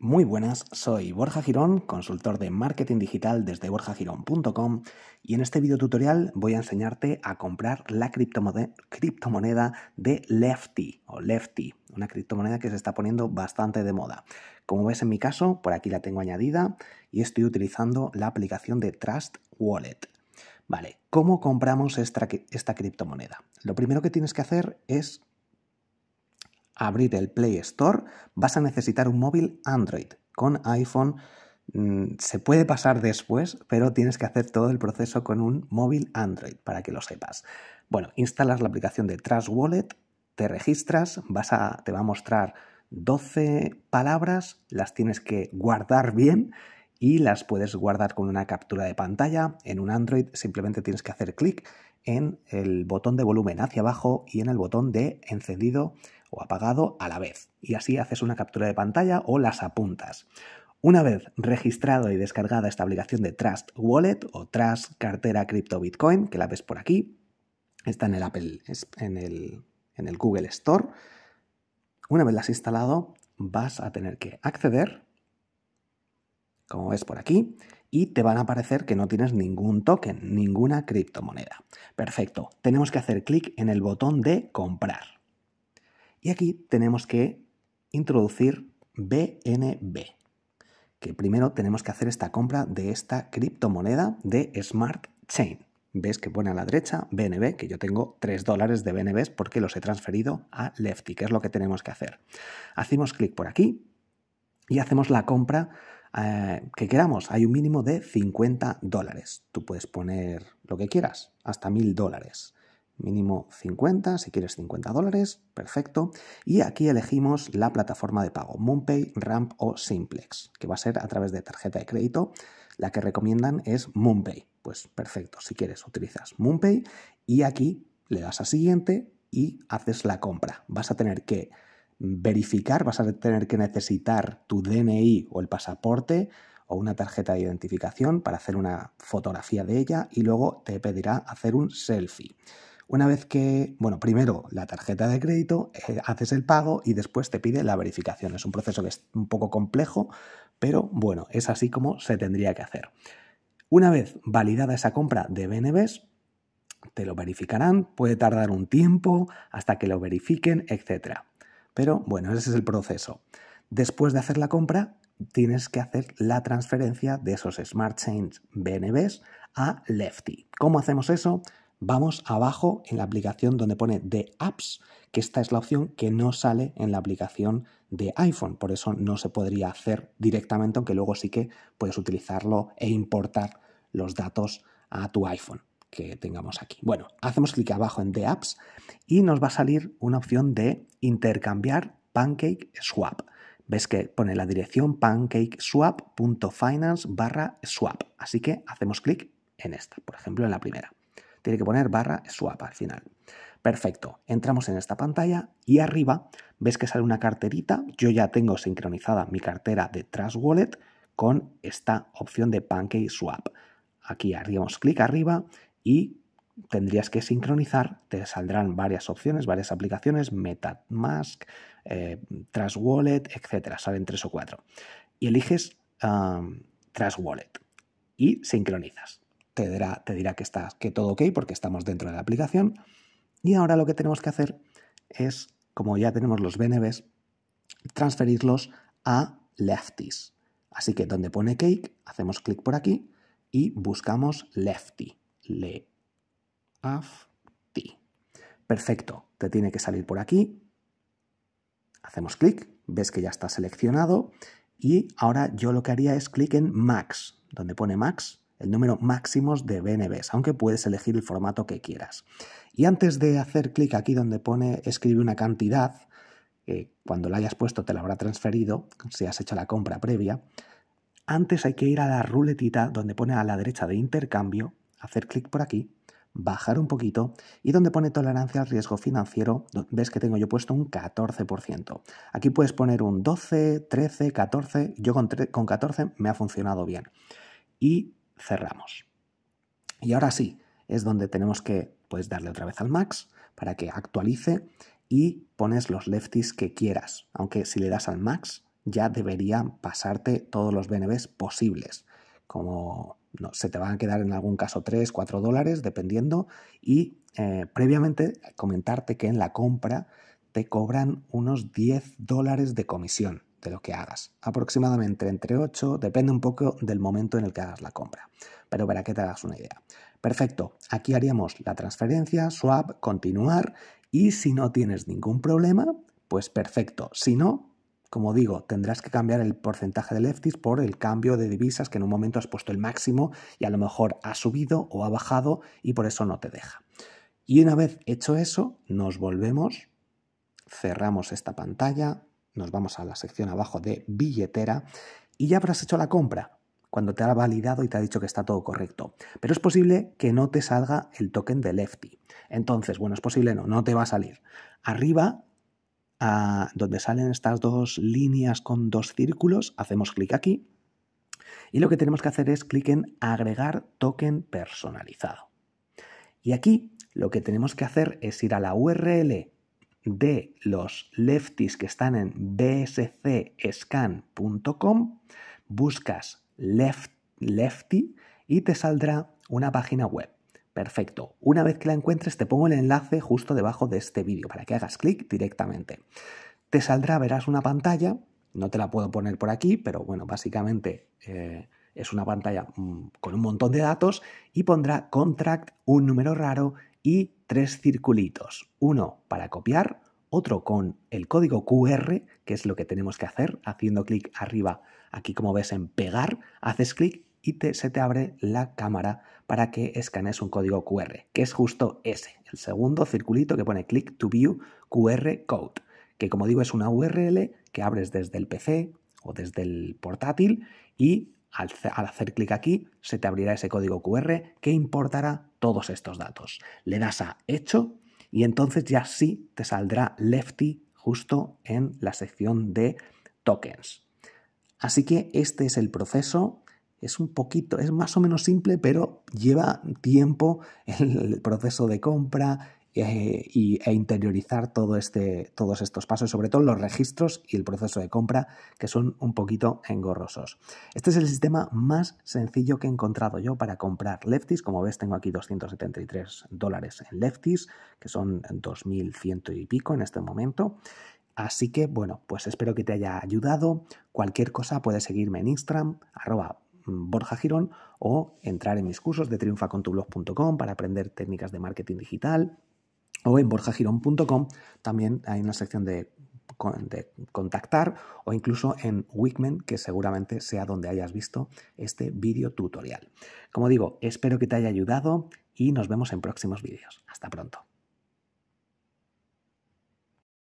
Muy buenas, soy Borja Girón, consultor de marketing digital desde borjagirón.com y en este video tutorial voy a enseñarte a comprar la criptomoneda de Lefty o Lefty, una criptomoneda que se está poniendo bastante de moda. Como ves en mi caso, por aquí la tengo añadida y estoy utilizando la aplicación de Trust Wallet. Vale, ¿cómo compramos esta, esta criptomoneda? Lo primero que tienes que hacer es abrir el Play Store, vas a necesitar un móvil Android. Con iPhone mm, se puede pasar después, pero tienes que hacer todo el proceso con un móvil Android, para que lo sepas. Bueno, instalas la aplicación de Trash Wallet, te registras, vas a, te va a mostrar 12 palabras, las tienes que guardar bien y las puedes guardar con una captura de pantalla. En un Android simplemente tienes que hacer clic en el botón de volumen hacia abajo y en el botón de encendido o apagado a la vez. Y así haces una captura de pantalla o las apuntas. Una vez registrado y descargada esta aplicación de Trust Wallet o Trust Cartera Crypto Bitcoin, que la ves por aquí, está en el Apple, en el, en el Google Store. Una vez la has instalado, vas a tener que acceder, como ves por aquí, y te van a aparecer que no tienes ningún token, ninguna criptomoneda. Perfecto, tenemos que hacer clic en el botón de comprar. Y aquí tenemos que introducir BNB, que primero tenemos que hacer esta compra de esta criptomoneda de Smart Chain. Ves que pone a la derecha BNB, que yo tengo 3 dólares de BNB porque los he transferido a Lefty, que es lo que tenemos que hacer. Hacemos clic por aquí y hacemos la compra eh, que queramos. Hay un mínimo de 50 dólares. Tú puedes poner lo que quieras, hasta 1000 dólares mínimo 50, si quieres 50 dólares, perfecto. Y aquí elegimos la plataforma de pago, MoonPay, Ramp o Simplex, que va a ser a través de tarjeta de crédito. La que recomiendan es MoonPay. Pues perfecto, si quieres utilizas MoonPay y aquí le das a siguiente y haces la compra. Vas a tener que verificar, vas a tener que necesitar tu DNI o el pasaporte o una tarjeta de identificación para hacer una fotografía de ella y luego te pedirá hacer un selfie. Una vez que, bueno, primero la tarjeta de crédito, eh, haces el pago y después te pide la verificación. Es un proceso que es un poco complejo, pero bueno, es así como se tendría que hacer. Una vez validada esa compra de BNBs, te lo verificarán, puede tardar un tiempo hasta que lo verifiquen, etc. Pero bueno, ese es el proceso. Después de hacer la compra, tienes que hacer la transferencia de esos Smart chains BNBs a Lefty. ¿Cómo hacemos eso? vamos abajo en la aplicación donde pone de apps, que esta es la opción que no sale en la aplicación de iPhone, por eso no se podría hacer directamente, aunque luego sí que puedes utilizarlo e importar los datos a tu iPhone que tengamos aquí. Bueno, hacemos clic abajo en The apps y nos va a salir una opción de intercambiar Pancake Swap. Ves que pone la dirección pancakeswap.finance barra swap. Así que hacemos clic en esta, por ejemplo, en la primera. Tiene que poner barra swap al final. Perfecto, entramos en esta pantalla y arriba ves que sale una carterita. Yo ya tengo sincronizada mi cartera de Trust Wallet con esta opción de Swap, Aquí haríamos clic arriba y tendrías que sincronizar. Te saldrán varias opciones, varias aplicaciones, MetaMask, eh, Trust Wallet, etcétera, Salen tres o cuatro. Y eliges ah, Trust Wallet y sincronizas te dirá, que, está que todo ok porque estamos dentro de la aplicación. Y ahora lo que tenemos que hacer es, como ya tenemos los BNBs, transferirlos a lefties. Así que donde pone cake, hacemos clic por aquí y buscamos lefty. Le Perfecto, te tiene que salir por aquí. Hacemos clic, ves que ya está seleccionado y ahora yo lo que haría es clic en max, donde pone max, el número máximo de BNBs, aunque puedes elegir el formato que quieras. Y antes de hacer clic aquí donde pone escribe una cantidad, cuando la hayas puesto te la habrá transferido, si has hecho la compra previa, antes hay que ir a la ruletita donde pone a la derecha de intercambio, hacer clic por aquí, bajar un poquito y donde pone tolerancia al riesgo financiero, ves que tengo yo puesto un 14%. Aquí puedes poner un 12, 13, 14, yo con, con 14 me ha funcionado bien. Y cerramos. Y ahora sí, es donde tenemos que pues, darle otra vez al max para que actualice y pones los lefties que quieras. Aunque si le das al max ya deberían pasarte todos los BNBs posibles. Como no, se te van a quedar en algún caso 3, 4 dólares, dependiendo. Y eh, previamente comentarte que en la compra te cobran unos 10 dólares de comisión de lo que hagas. Aproximadamente entre 8, depende un poco del momento en el que hagas la compra, pero para que te hagas una idea. Perfecto, aquí haríamos la transferencia, swap, continuar y si no tienes ningún problema, pues perfecto. Si no, como digo, tendrás que cambiar el porcentaje de lefties por el cambio de divisas que en un momento has puesto el máximo y a lo mejor ha subido o ha bajado y por eso no te deja. Y una vez hecho eso, nos volvemos, cerramos esta pantalla, nos vamos a la sección abajo de billetera y ya habrás hecho la compra cuando te ha validado y te ha dicho que está todo correcto. Pero es posible que no te salga el token de Lefty. Entonces, bueno, es posible no, no te va a salir. Arriba, donde salen estas dos líneas con dos círculos, hacemos clic aquí y lo que tenemos que hacer es clic en agregar token personalizado. Y aquí lo que tenemos que hacer es ir a la URL de los lefties que están en bscscan.com, buscas left, lefty y te saldrá una página web. Perfecto. Una vez que la encuentres, te pongo el enlace justo debajo de este vídeo para que hagas clic directamente. Te saldrá, verás una pantalla, no te la puedo poner por aquí, pero bueno, básicamente eh, es una pantalla mm, con un montón de datos y pondrá contract, un número raro y tres circulitos, uno para copiar, otro con el código QR, que es lo que tenemos que hacer haciendo clic arriba, aquí como ves en pegar, haces clic y te, se te abre la cámara para que escanees un código QR, que es justo ese, el segundo circulito que pone click to view QR code, que como digo es una URL que abres desde el PC o desde el portátil y al, hacer clic aquí, se te abrirá ese código QR que importará todos estos datos. Le das a Hecho y entonces ya sí te saldrá Lefty justo en la sección de tokens. Así que este es el proceso. Es un poquito, es más o menos simple, pero lleva tiempo el proceso de compra, eh, y, e interiorizar este, todos estos pasos, sobre todo los registros y el proceso de compra, que son un poquito engorrosos. Este es el sistema más sencillo que he encontrado yo para comprar Lefties. Como ves, tengo aquí 273 dólares en Lefties, que son 2.100 y pico en este momento. Así que, bueno, pues espero que te haya ayudado. Cualquier cosa puedes seguirme en Instagram, arroba mm, Borja Girón, o entrar en mis cursos de triunfacontublog.com para aprender técnicas de marketing digital, o en borjagirón.com, también hay una sección de, de, contactar o incluso en Wikman, que seguramente sea donde hayas visto este vídeo tutorial. Como digo, espero que te haya ayudado y nos vemos en próximos vídeos. Hasta pronto.